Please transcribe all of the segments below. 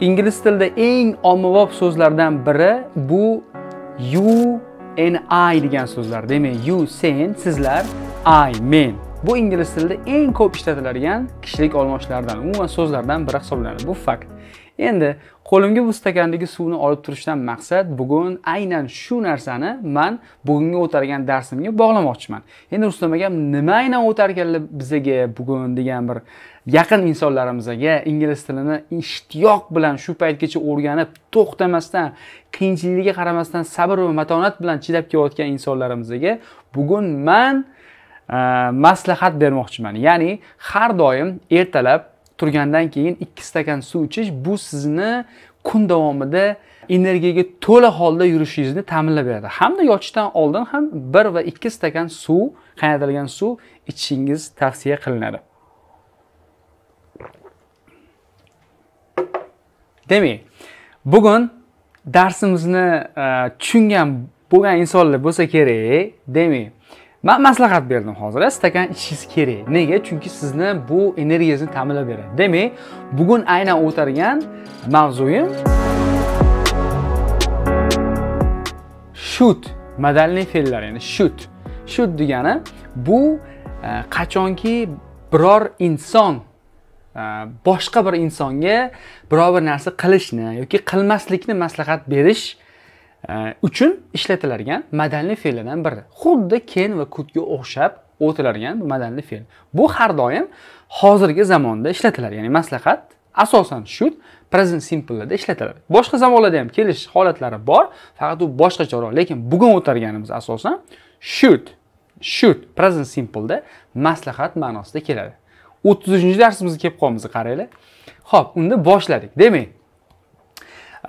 ingliz tilida eng ommabop so'zlardan biri bu you and i degan so'zlar demak you sen sizlar i men bu ingliz tilida eng ko'p ishlatiladigan kishilik olmoshlaridan umuman so'zlardan biri hisoblanadi bu fakt endi qo'limga bu stakandagi suvni olib turishdan maqsad bugun aynan shu narsani man bugungi o'targan darsimga bog'lamoqchiman endi rustam aka nima aynan o'tarkanlar bizaga bugun degan bir yaqin insonlarimizga ingliz tilini ishtiyoq bilan shu paytgacha o'rganib to'xtamasdan qiyinchiligiga qaramasdan sabr va matonat bilan chidab kelayotgan insonlarimizga bugun man maslahat bermoqchiman ya'ni har doim ertalab turgandan keyin ikki stakan suv ichish bu sizni kun davomida energiyaga to'la holda yurishingizni ta'minlab beradi hamda yotishdan oldin ham bir va ikki stakan suv qaynatilgan suv ichishingiz tavsiya qilinadi demak bugun darsimizni e, tushungan bo'lgan insonlar bo'lsa kerak demak man maslahat berdim hozir stakan ichishingiz kerak nega chunki sizni bu energiyangizni ta'minlab beradi demak bugun aynan o'targan mavzuyim shut madaniy fe'llar ya'ni shut shut degani bu e, qachonki biror inson e, boshqa bir insonga biror bir narsa qilishni yoki qilmaslikni maslahat berish uchun ishlatiladigan madaniy fe'llardan biri xuddi ken va kutga o'xshab o'tiladigan madaniy fe'l bu har doim hozirgi zamonda ishlatiladi ya'ni maslahat asosan shu present simplelarda ishlatiladi boshqa zamonlarda ham kelish holatlari bor faqat u boshqacharoq lekin bugun o'targanimiz asosan should should present simpleda maslahat ma'nosida keladi o'ttiz uchinchi darsimizga kelib qolibmiz qaranglar ho'p unda boshladik demak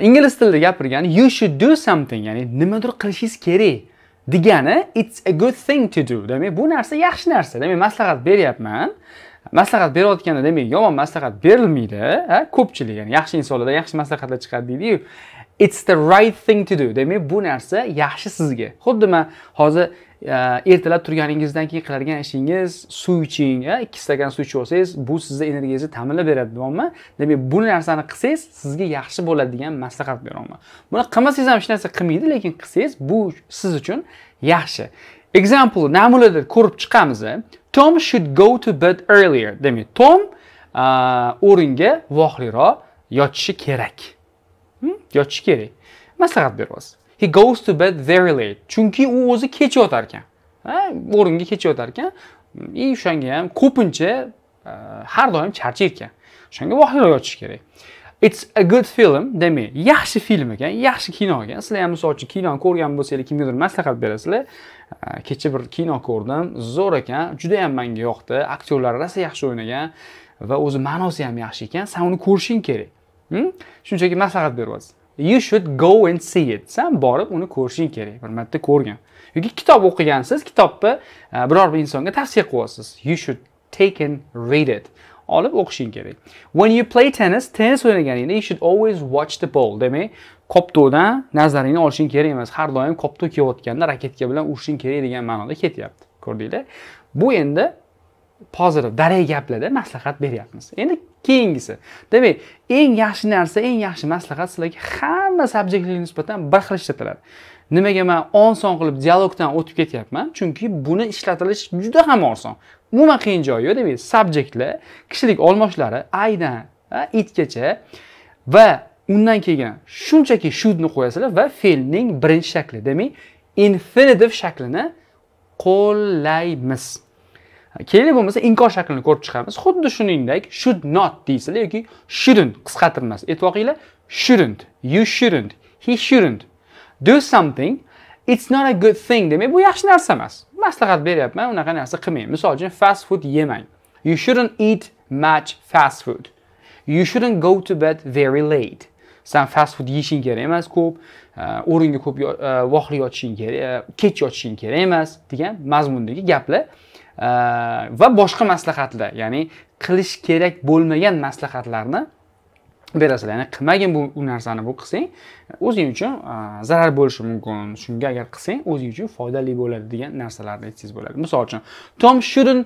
ingliz tilida gapirgani you should do something ya'ni nimadir qilishingiz kerak degani it's a good thing to do demak bu narsa yaxshi narsa demak maslahat beryapman maslahat berayotganda demak yomon maslahat berilmaydi ko'pchilik ya'ni yaxshi insonlardan yaxshi maslahatlar chiqadi deydiyu it's the right thing to do demak bu narsa yaxshi sizga xuddi man hozir ertalab turganingizdan keyin qiladigan ishingiz suv iching ikki stakan suv ichib olsangiz bu sizni energiyangizni ta'minlab beradi deyapman demak bu narsani qilsangiz sizga yaxshi bo'ladi degan maslahat beryapman buni qilmasangiz ham hech narsa qilmaydi lekin qilsangiz bu siz uchun yaxshi example namunadan ko'rib chiqamiz tom should go to bed earlier demak tom e, o'ringa voqliroq yotishi kerak hm? yotishi kerak maslahat beryapsiz he goes to bed very late chunki u o'zi kech yotar ekan o'ringa kech yotar ekan mm, и o'shanga ham ko'pincha e, har doim charchaydi ekan o'shanga voqeroq yotish kerak it's a good film demak yaxshi film ekan yaxshi kino ekan sizlar ham misol uchun kinoni ko'rgan bo'lsanglar kimgadir maslahat berasizlar e, kecha bir kino ko'rdim zo'r ekan juda ham manga yoqdi aktyorlar rosa yaxshi o'ynagan va o'zi ma'nosi ham yaxshi ekan san uni ko'rishing kerak hm? shunchaki maslahat beryapsiz you should go and see it san borib uni ko'rishing kerak bir marta ko'rgin yoki kitob o'qigansiz kitobni e, biror bir insonga tavsiya qilyapsiz you should take and read it olib o'qishing kerak when you play tennis tennis o'ynaganingda you should always watch the ball demak koptodan nazaringni olishing kerak emas har doim kopto kelayotganda raketka bilan urishing kerak degan ma'noda ketyapti ko'rdinglar bu endi pozitiv daray gaplarda maslahat beryapmiz endi keyingisi demak eng yaxshi narsa eng yaxshi maslahat sizlarga hamma subjektlarga nisbatan bir xil ishlatiladi nimaga man oson qilib dialogdan o'tib ketyapman chunki buni ishlatilish juda ham oson umuman qiyin joyi yo'q demak subjektlar kishilik olmoshlari aydan itgacha va undan keyin shunchaki shudni qo'yasizlar va fe'lning birinchi shakli demak infinitiv shaklini qo'llaymiz keyin bo'lmasa inkor shaklini ko'rib chiqamiz xuddi shuningdek should not deysizlar yoki shouldn't qisqartirmas aytib o'qinglar shouldn't you shouldn't he shouldn't do something it's not a good thing demak bu yaxshi narsa emas maslahat beryapman unaqa narsa qilmang misol uchun fast food yemang you shouldn't eat much fast food you shouldn't go to bed very late san fast food yeyishing kerak emas ko'p uh, o'ringa ko'p uh, vohli yotishing kerak uh, kech yotishing kerak emas degan mazmundagi gaplar va boshqa maslahatlar ya'ni qilish kerak bo'lmagan maslahatlarni berasizlar ya'ni qilmagin bu u narsani bu qilsang o'zing uchun zarar bo'lishi mumkin shunga agar qilsang o'zing uchun foydali bo'ladi degan narsalarni aytsangiz bo'ladi misol uchun tom shouldn't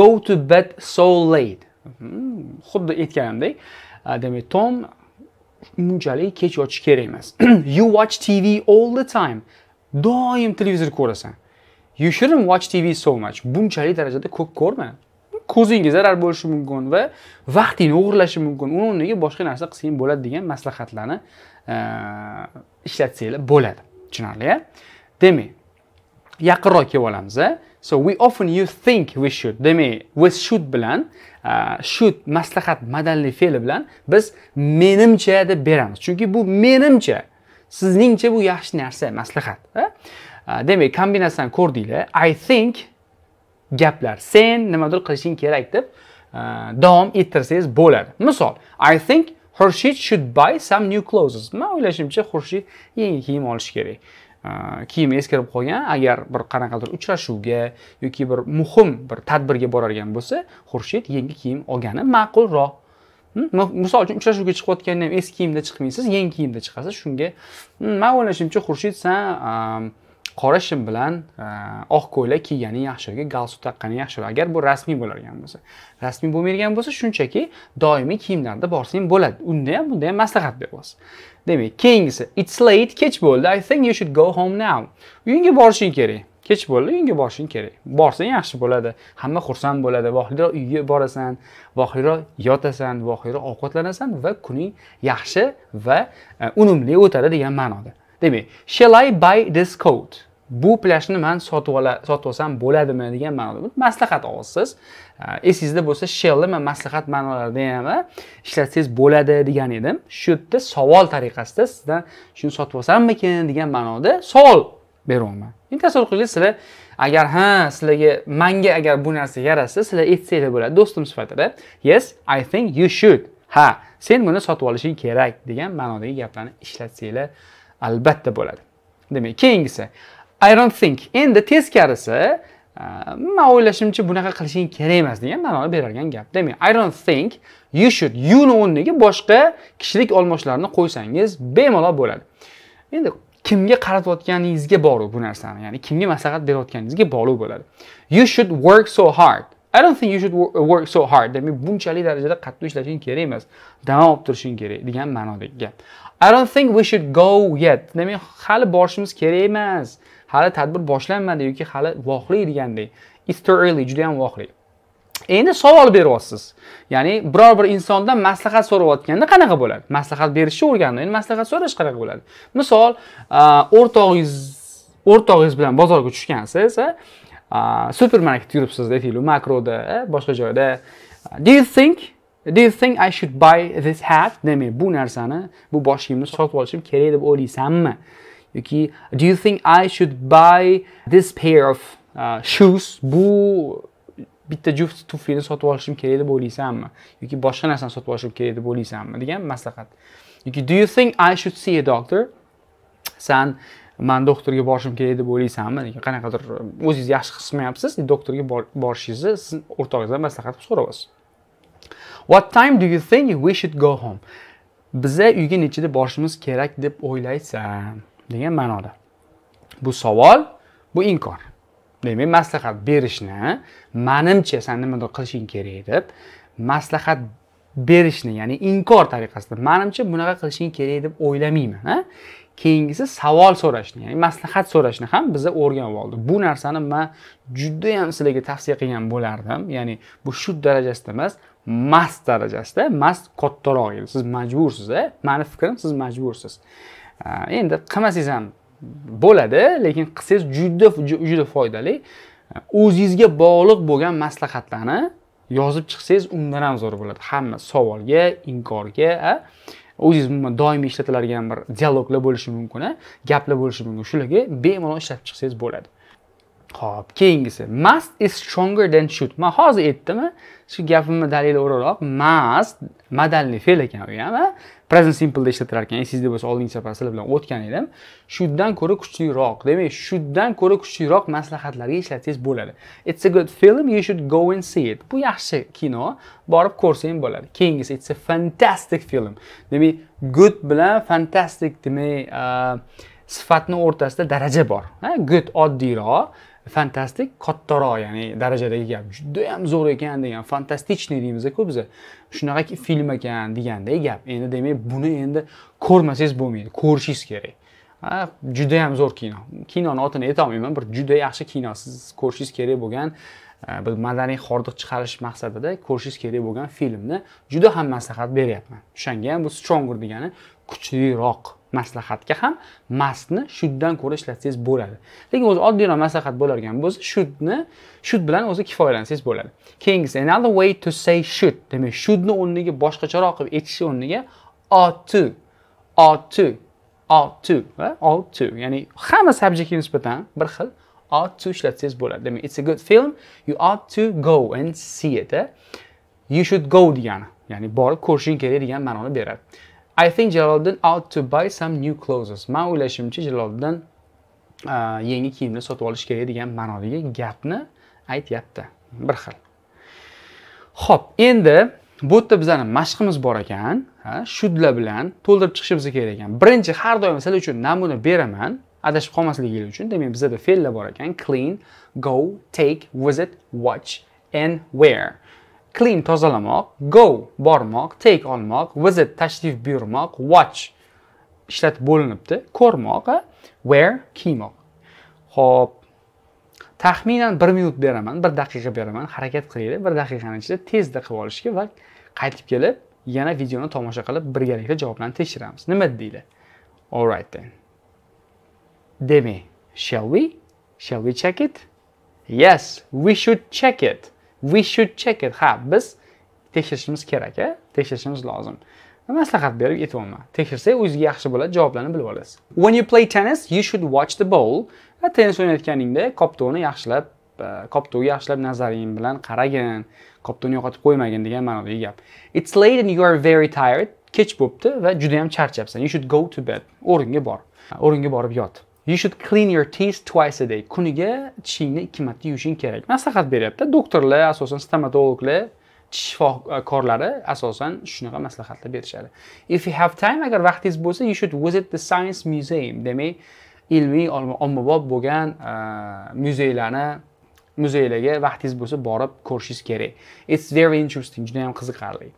go to bed so late hmm, xuddi aytganimdek demak tom unchalik kech yotish kerak emas you watch tv all the time doim televizor ko'rasan You shouldn't watch TV so much. Bunchalik darajada ko'p ko'rma. Ko'zingga zarar bo'lishi mumkin va vaqtingni o'g'irlashi mumkin. Uni o'rniga boshqa narsa qilsang bo'ladi degan maslahatlarni ishlatsanglar bo'ladi. Tushunarli? Demak, yaqinroq kelib olamiz. So we often you think we should. Demak, we should bilan should maslahat madalli fe'li bilan biz menimcha deb beramiz. Chunki bu menimcha, sizningcha bu yaxshi narsa, maslahat. demak kombinatsiyani ko'rdinglar i think gaplar sen nimadir qilishing kerak deb davom ettirsangiz bo'ladi misol i think xurshid should buy some new clothes man o'ylashimcha xurshid yangi kiyim olishi kerak kiyimi eskirib qolgan agar bir qanaqadir uchrashuvga yoki bir muhim bir tadbirga borargan bo'lsa xurshid yangi kiyim olgani ma'qulroq hmm, misol uchun uchrashuvga chiqayotganda ham eski kiyimda chiqmaysiz yangi kiyimda chiqasiz shunga hmm, man o'ylashimcha xurshid san qora shim bilan e, oq ko'ylak kiygani yaxshi yoki galstuk taqqani yaxshi agar bu rasmiy bo'ladigan bo'lsa rasmiy bo'lmaydigan bo'lsa shunchaki doimiy kiyimlarda borsang bo'ladi unda ham bunda ham maslahat beryapmiz demak keyingisi it's late kech bo'ldi i think you should go home now uyingga borishing kerak kech bo'ldi uyingga borishing kerak borsang yaxshi bo'ladi hamma xursand bo'ladi vohiyroq uyga borasan vohiyroq yotasan vohiyroq ovqatlanasan va kuning yaxshi va e, unumli o'tadi degan ma'noda demak shall i buy this coat bu plyajni man sotib ola sotib olsam bo'ladimi degan ma'noda maslahat olasiz esingizda bo'lsa shellni man maslahat ma'nolarida ham ishlatsangiz bo'ladi degan edim shu yerda savol tariqasida sizdan shuni sotib olsammikin degan ma'noda savol beryapman endi tasavvur qilinglar sizlar agar ha sizlarga manga agar bu narsa yarasa sizlar aytsanglar bo'ladi do'stim sifatida yes i think you should ha sen buni sotib olishing kerak degan ma'nodagi gaplarni ishlatsanglar albatta bo'ladi demak keyingisi i don't think endi teskarisi e, man o'ylashimcha bunaqa qilishing kerak emas degan ma'noni berilgan gap demak i don't think you should yuni o'rniga boshqa kishilik olmoshlarini qo'ysangiz bemalol bo'ladi endi kimga qaratayotganingizga bog'liq bu narsani ya'ni kimga maslahat berayotganingizga bog'liq bo'ladi you should work so hard I don't think you should work so hard. Demak, bunchalik darajada qattiq ishlashing kerak emas. Dam olib turishing kerak degan ma'nodagi gap. I don't think we should go yet. Demak, hali borishimiz kerak emas. Hali tadbir boshlanmadi yoki hali voqli degandek. It's too early, juda ham voqli. Endi savol beryapsiz. Ya'ni biror bir insondan maslahat so'rayotganda qanaqa bo'ladi? Maslahat berishni o'rgandim. Endi maslahat so'rash qanaqa bo'ladi? Misol, uh, o'rtog'ingiz o'rtog'ingiz bilan bozorga tushgansiz, eh, uh, supermarketda yuribsiz, deylik, makroda, eh, boshqa joyda. Uh, do you think do you think I should buy this hat demak bu narsani bu bosh kiyimni sotib olishim kerak deb o'ylaysanmi yoki do you think I should buy this pair of uh, shoes bu bitta juft tuflini sotib olishim kerak deb o'ylaysanmi yoki boshqa narsani sotib olishim kerak deb o'ylaysanmi degan maslahat yoki do you think I should see a doctor san man doktorga borishim kerak deb o'ylaysanmi lekin qanaqadir o'zingizni yaxshi his qilmayapsiz doktorga borishingizni siz o'rtog'ingizdan maslahat so'rayapsiz what time do you think we should go home biza uyga nechida borishimiz kerak deb o'ylaysan degan ma'noda bu savol bu inkor demak maslahat berishni manimcha san nimadir qilishing kerak deb maslahat berishni ya'ni inkor tariqasida manimcha bunaqa qilishing kerak deb o'ylamayman keyingisi savol so'rashni ya'ni maslahat so'rashni ham biza o'rganib oldik bu narsani man judayam sizlarga tavsiya qilgan bo'lardim ya'ni bu shu darajasida emas mast darajasida mast kattaroq siz majbursiz e? mani fikrim siz majbursiz endi qilmasangiz ham bo'ladi lekin qilsangiz juda juda foydali o'zingizga bog'liq bo'lgan maslahatlarni yozib chiqsangiz undan ham zo'r bo'ladi hamma savolga inkorga o'zingiz umuman doimiy ishlatiladigan bir dialoglar bo'lishi mumkin gaplar bo'lishi mumkin shularga bemalol ishlatib chiqsangiz bo'ladi Xo'p, keyingisi must is stronger than should man hozir aytdimi shu gapimni dalili o'raroq must madalli fe'l ekan u ham present simpleda ishlatilar ekan esingizda bo'lsa oldingi safar sizlar bilan o'tgan edim shuddan ko'ra kuchliroq demak shuddan ko'ra kuchliroq maslahatlarga ishlatsangiz bo'ladi it's a good film you should go and see it bu yaxshi kino borib ko'rsang bo'ladi keyingisi it's a fantastic film demak good bilan fantastic demak uh, sifatni o'rtasida daraja bor Ha, good oddiyroq fantastik kattaroq ya'ni darajadagi gap judayam zo'r ekan degan fantastichniy deymiz-ku biz shunaqa film ekan deganday gap endi demak buni endi ko'rmasangiz bo'lmaydi ko'rishingiz kerak judayam zo'r kino kinoni otini aytolmayman bir juda yaxshi kino siz ko'rishingiz kerak bo'lgan e, bir madaniy hordiq chiqarish maqsadida ko'rishingiz kerak bo'lgan filmni juda ham maslahat beryapman o'shanga ham bu stronger degani kuchliroq maslahatga ham mastni shuddan ko'ra ishlatsangiz bo'ladi lekin o'zi oddiyroq maslahat bo'larkan bo'lsa shudni shud bilan o'zi kifoyalansangiz bo'ladi keyingisi another way to say should demak shudni o'rniga boshqacharoq qilib aytish o'rniga ought to ought to ought to va ought to ya'ni hamma subjektga nisbatan bir xil ought to ishlatsangiz bo'ladi demak it's a good film you ought to go and see it eh? you should go degani ya'ni borib ko'rishing kerak degan ma'noni beradi I think Jaloliddin ought to buy some new clothes. Men o'ylashimcha Jaloliddin yangi kiyimlar sotib olish kerak degan ma'nodagi gapni aytyapti. Bir xil. Xo'p, endi bu yerda bizani mashqimiz bor ekan, ha, shudla bilan to'ldirib chiqishimiz kerak ekan. Birinchi har doim sizlar uchun namuna beraman, adashib qolmasligingiz uchun. Demak, bizda fe'llar bor ekan: clean, go, take, visit, watch and wear. clean tozalamoq, go bormoq, take olmoq, visit tashrif buyurmoq, watch ishlatib bo'linibdi, ko'rmoq, wear kiymoq. Xo'p, taxminan 1 minut beraman, 1 daqiqa beraman, harakat qilinglar, 1 daqiqani ichida tezda qilib olishga va qaytib kelib yana videoni tomosha qilib birgalikda javoblarni tekshiramiz. Nima deydi All right then. Demi, shall we? Shall we check it? Yes, we should check it. we should check it ha biz tekshirishimiz kerak a e? tekshirishimiz lozim maslahat berib aytyapman tekshirsak o'zingizga yaxshi bo'ladi javoblarni bilib olasiz when you play tennis you should watch the ball tennis o'ynayotganingda koptokni yaxshilab e, koptokga yaxshilab nazaring bilan qaragin koptokni yo'qotib qo'ymagin degan ma'nodagi gap it's late and you are very tired kech bo'libdi va juda ham charchabsan you should go to bed o'ringa bor o'ringa borib yot You should clean your teeth twice a day. Kuniga tishingni ikki marta yuvishing kerak. Maslahat beryapti. Doktorlar, asosan stomatologlar, tish shifokorlari asosan shunaqa maslahatlar berishadi. If you have time, agar vaqtingiz bo'lsa, you should visit the Science Museum. Demak, ilmiy ommabop bo'lgan uh, muzeylarni muzeylarga vaqtingiz bo'lsa borib ko'rishingiz kerak. It's very interesting, juda ham qiziqarli.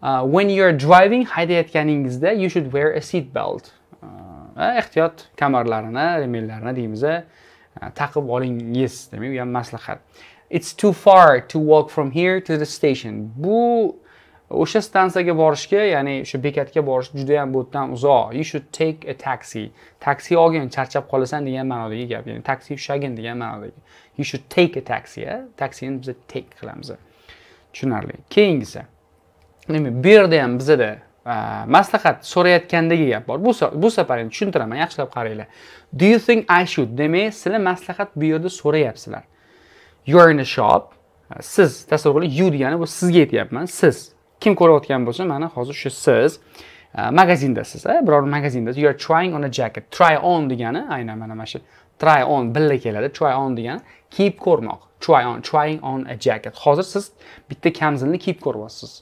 Uh, when you are driving haydayotganingizda you should wear a seat belt. E, ehtiyot kamarlarini remellarini deymiz e, taqib olingiz demak u ham maslahat it's too far to walk from here to the station bu o'sha stansiyaga borishga ya'ni o'sha bekatga borish juda ham bu yerdan uzoq you should take a taxi taksi olgin charchab qolasan degan ma'nodagi gap ya'ni taksi ushlagin degan ma'nodagi you should take a taxi e. taksini biza take qilamiz tushunarli keyingisi demak bu yerda ham bizada maslahat so'rayotgandagi gap bor bu bu safar endi tushuntiraman yaxshilab qaranglar do you think i should demak sizlar maslahat bu yerda so'rayapsizlar you are in a shop siz tasavvur qiling you degani bu sizga aytyapman siz kim ko'rayotgan bo'lsa mana hozir shu siz e, magazindasiz biror magazindasiz you are trying on a jacket try on degani aynan mana mana shu try on birga keladi try on degani kiyib ko'rmoq try on trying on a jacket hozir siz bitta kamzilni kiyib ko'ryapsiz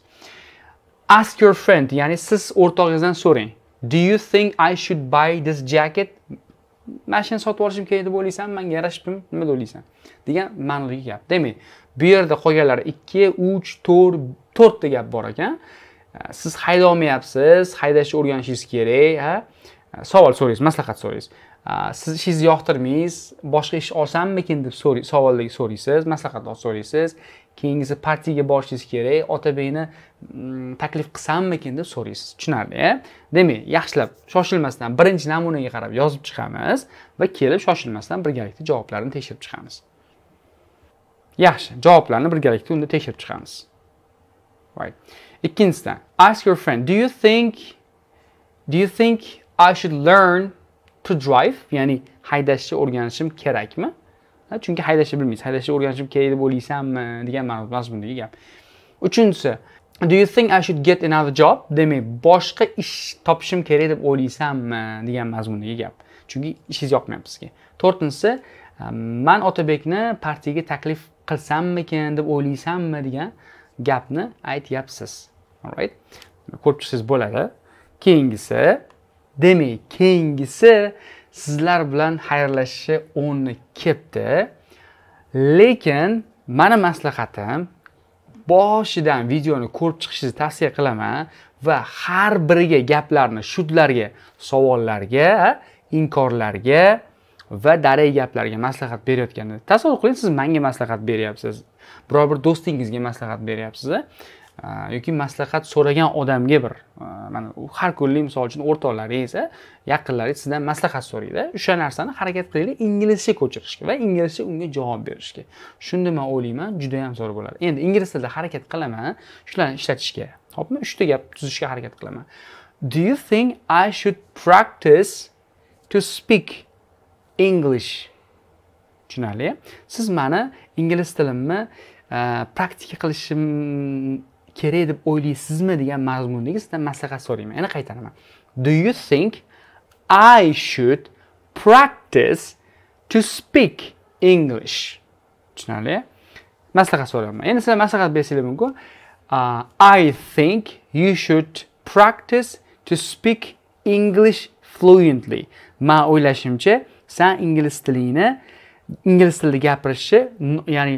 ask your friend ya'ni siz o'rtog'ingizdan so'rang do you think i should buy this jacket mashina sotib olishim kerak deb o'ylaysan manga yarashibdimi nima deb o'ylaysan degan ma'nodagi gap demak bu yerda qolganlari ikki uch to'rt to'rtta gap bor ekan siz hayda olmayapsiz haydashni o'rganishingiz kerak ha savol so'raysiz maslahat so'raysiz siz ishingizni yoqtirmaysiz boshqa ish olsammikin deb savollarga so'raysiz maslahat so'raysiz keyingisi partiyaga borishingiz kerak otabekni mm, taklif qilsammikin deb so'raysiz tushunarli e? demak yaxshilab shoshilmasdan birinchi namunaga qarab yozib chiqamiz va kelib shoshilmasdan birgalikda javoblarni tekshirib chiqamiz yaxshi javoblarni birgalikda unda tekshirib chiqamiz right. ikkinchisidan ask your friend do you think do you think i should learn to drive ya'ni haydashni o'rganishim kerakmi chunki haydashni bilmaysiz haydashni o'rganishim kerak deb o'ylaysanmi degan mazmundagi gap uchinchisi do you think i should get another job demak boshqa ish topishim kerak deb o'ylaysanmi degan mazmundagi gap chunki ishingiz yoqmayapti sizga to'rtinchisi um, man otabekni partiyaga taklif qilsammikin deb o'ylaysanmi degan gapni aytyapsiz right? ko'rib chiqsangiz bo'ladi keyingisi demak keyingisi sizlar bilan xayrlashishi o'rni kelibdi lekin mani maslahatim boshidan videoni ko'rib chiqishingizni tavsiya qilaman va har biriga gaplarni shudlarga savollarga inkorlarga va daray gaplarga maslahat berayotganda tasavvur qiling siz menga maslahat beryapsiz biror bir do'stingizga maslahat beryapsiz yoki maslahat so'ragan odamga bir mana har kunlik misol uchun o'rtoqlaringiz yaqinlaringiz sizdan maslahat so'raydi o'sha narsani harakat qilinglar inglizcha ko'chirishga va inglizcha unga javob berishga shunda man o'ylayman juda yam zo'r bo'ladi endi ingliz tilida harakat qilaman shularni ishlatishga hopmi uchta gap tuzishga harakat qilaman do you think i should practice to speak english tushunarli siz mani ingliz tilimni praktika qilishim kerak deb o'ylaysizmi degan mazmundagi sizdan maslahat so'rayman yana qaytaraman do you think i should practice to speak english tushunarli maslahat so'rayapman endi sizlar maslahat bersanglar mumkin uh, i think you should practice to speak english fluently man o'ylashimcha san ingliz tilingni ingliz tilida gapirishni ya'ni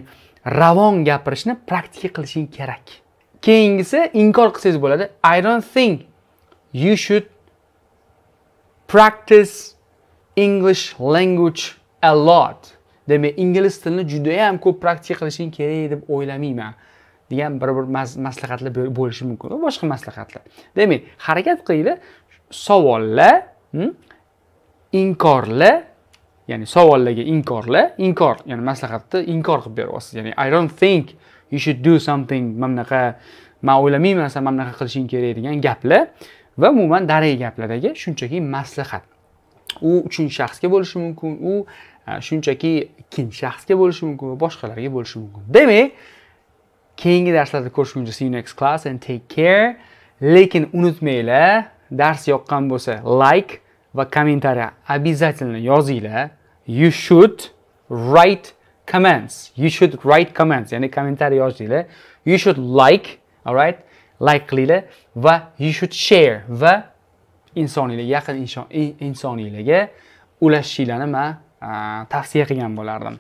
ravon gapirishni praktika qilishing kerak keyingisi inkor qilsangiz bo'ladi i don't think you should practice english language a lot demak ingliz tilini judayam ko'p praktika qilishing kerak deb o'ylamayman degan bir bir maslahatlar bo'lishi mumkin boshqa maslahatlar demak harakat qilinglar savollar hmm, inkorlar ya'ni savollarga inkorlar inkor ya'ni maslahatni inkor qilib beryapsiz ya'ni i don't think you should do something mana bunaqa man o'ylamayman san mana bunaqa qilishing kerak degan gaplar va umuman daragi gaplardagi shunchaki maslahat u uchinchi shaxsga bo'lishi mumkin u e, shunchaki ikkinchi shaxsga bo'lishi mumkin va boshqalarga bo'lishi mumkin demak keyingi darslarda ko'rishguncha see you next class and take care lekin unutmanglar dars yoqqan bo'lsa like va kommentariya обязательно yozinglar you should write comments. You should write comments, ya'ni kommentariy yozinglar. You should like, alright? Like qilinglar va you should share va insoniylar, yaqin insoniylarga ulashishinglarni men uh, tavsiya qilgan bo'lardim.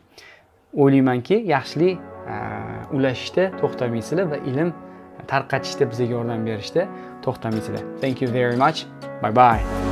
O'ylaymanki, yaxshilik uh, ulashishda to'xtamaysizlar va ilm tarqatishda bizga yordam berishda to'xtamaysizlar. Thank you very much. Bye bye.